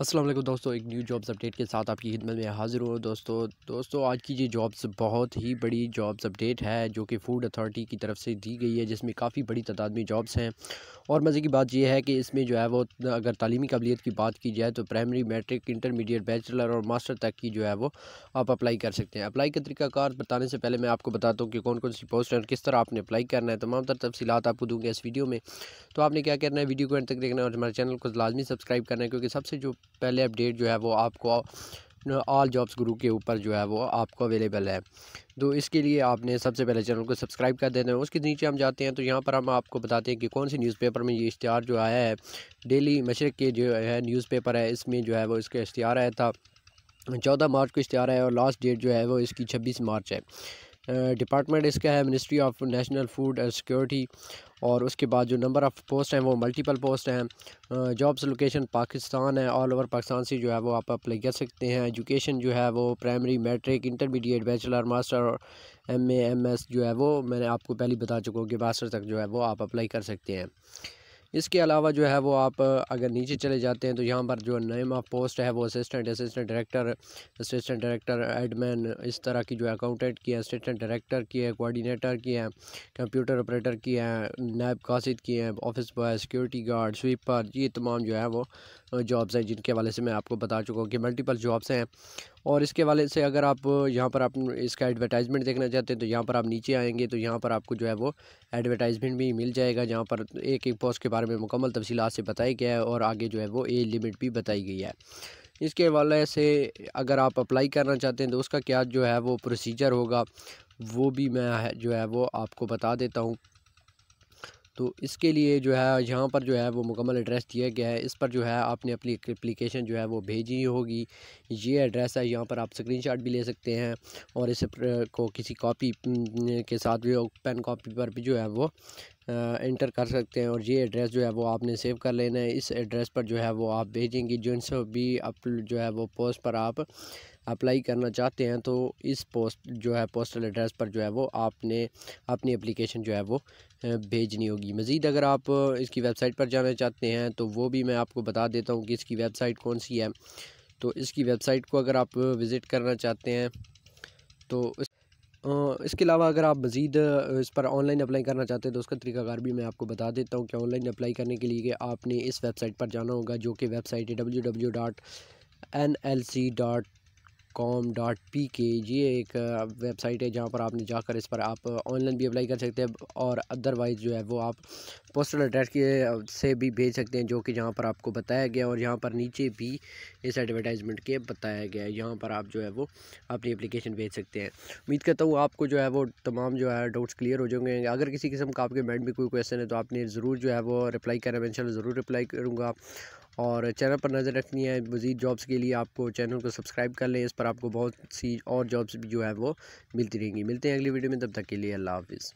अस्सलाम वालेकुम दोस्तों एक न्यू जॉब्स अपडेट के साथ आपकी खिदमत में हाज़िर हूँ दोस्तों दोस्तों आज की ये जॉब्स बहुत ही बड़ी जॉब्स अपडेट है जो कि फूड अथॉरिटी की तरफ से दी गई है जिसमें काफ़ी बड़ी तादाद में जॉब्स हैं और मज़े की बात यह है कि इसमें जो है वो अगर तालीमी काबिलियत की बात की जाए तो प्राइमरी मेट्रिक इंटरमीडिएट बैचलर और मास्टर तक की जो है वो आप अप्लाई कर सकते हैं अप्लाई का तरीकाकार बताने से पहले मैं आपको बताता हूँ कि कौन कौन सी पोस्ट है और किस तरह आपने अप्लाई करना है तमाम तर तफसीत आपको दूँगा इस वीडियो में तो आपने क्या करना है वीडियो को एंड तक देखना है और हमारे चैनल को लाजमी सब्सक्राइब करना है क्योंकि सबसे जो पहले अपडेट जो है वो आपको ऑल जॉब्स ग्रुप के ऊपर जो है वो आपको अवेलेबल है तो इसके लिए आपने सबसे पहले चैनल को सब्सक्राइब कर देना है उसके नीचे हम जाते हैं तो यहाँ पर हम आपको बताते हैं कि कौन से न्यूज़पेपर में ये इश्तहार जो आया है डेली मशरक के जो है न्यूज़पेपर है इसमें जो है वो इसका इश्तहार आया था चौदह मार्च को इश्तहार है और लास्ट डेट जो है वो इसकी छब्बीस मार्च है डिपार्टमेंट इसका है ministry of national food and security और उसके बाद जो नंबर ऑफ़ पोस्ट हैं वो मल्टीपल पोस्ट हैं जॉब्स लोकेशन पाकिस्तान है ऑल ओवर पाकिस्तान से जो है वो आप अप्लाई कर सकते हैं एजुकेशन जो है वो primary matric intermediate bachelor master और एम ए एम एस जो है वो मैंने आपको पहले बता चुका हूँ कि मास्टर तक जो है वो आप अप्लाई कर सकते हैं इसके अलावा जो है वो आप अगर नीचे चले जाते हैं तो यहाँ पर जो नेम ऑफ पोस्ट है वो assistant assistant director assistant director admin इस तरह की जो अकाउंटेंट की है असिस्टेंट डायरेक्टर की है कोऑर्डिनेटर की है कंप्यूटर ऑपरेटर की है नैब कासिद की हैं office boy security guard sweeper ये तमाम जो है वो जॉब्स हैं जिनके हवाले से मैं आपको बता चुका हूँ कि मल्टीपल जॉब्स हैं और इसके वाले से अगर आप यहाँ पर आप इसका एडवर्टाइजमेंट देखना चाहते हैं तो यहाँ पर आप नीचे आएंगे तो यहाँ पर आपको जो है वो एडवर्टाइजमेंट भी मिल जाएगा जहाँ पर एक एक पोस्ट के बारे में मुकम्मल तफसी से बताया गया है और आगे जो है वो एज लिमिट भी बताई गई है इसके वाले से अगर आप अप्लाई करना चाहते हैं तो उसका क्या जो है वो प्रोसीजर होगा वो भी मैं जो है वो आपको बता देता हूँ तो इसके लिए जो है यहाँ पर जो है वो मुकम्मल एड्रेस दिया गया है इस पर जो है आपने अपनी अप्लीकेशन जो है वो भेजी होगी ये एड्रेस है यहाँ पर आप स्क्रीनशॉट भी ले सकते हैं और इस को किसी कॉपी के साथ भी पेन कॉपी पर भी जो है वो इंटर कर सकते हैं और ये एड्रेस जो है वो आपने सेव कर लेना है इस एड्रेस पर जो है वो आप भेजेंगी जिनसे भी अप जो है वो पोस्ट पर आप अप्लाई करना चाहते हैं तो इस पोस्ट जो है पोस्टल एड्रेस पर जो है वो आपने अपनी अप्लीकेशन जो है वो भेजनी होगी मज़ीद अगर आप इसकी वेबसाइट पर जाना चाहते हैं तो वो भी मैं आपको बता देता हूँ कि इसकी वेबसाइट कौन सी है तो इसकी वेबसाइट को अगर आप विज़िट करना चाहते हैं तो इस इसके अलावा अगर आप मज़ीद इस पर ऑनलाइन अप्लाई करना चाहते हैं तो उसका तरीकाकार भी मैं आपको बता देता हूँ कि ऑनलाइन अप्लाई करने के लिए आपने इस वेबसाइट पर जाना होगा जो कि वेबसाइट है W W dot N L C dot com dot P K ये एक वेबसाइट है जहाँ पर आपने जाकर इस पर आप ऑनलाइन भी अप्लाई कर सकते हैं और अदरवाइज़ जो है वो आप पोस्टल एड्रेस के से भी भेज सकते हैं जो कि जहाँ पर आपको बताया गया और यहाँ पर नीचे भी इस एडवर्टाइजमेंट के बताया गया है यहाँ पर आप जो है वो अपनी अप्लीकेशन भेज सकते हैं उम्मीद करता हूँ आपको जो है वो तमाम जो है डाउट्स क्लियर हो जाएंगे अगर किसी किस्म का आपके माइंड में कोई क्वेश्चन है तो आपने ज़रूर जो है वो रिप्लाई करना मैं इन ज़रूर रिप्लाई करूँगा और चैनल पर नज़र रखनी है मज़ीद जॉब्स के लिए आपको चैनल को सब्सक्राइब कर लें इस पर आपको बहुत सी और जॉब्स भी जो है वो मिलती रहेंगी मिलते हैं अगली वीडियो में तब तक के लिए अल्लाह हाफिज़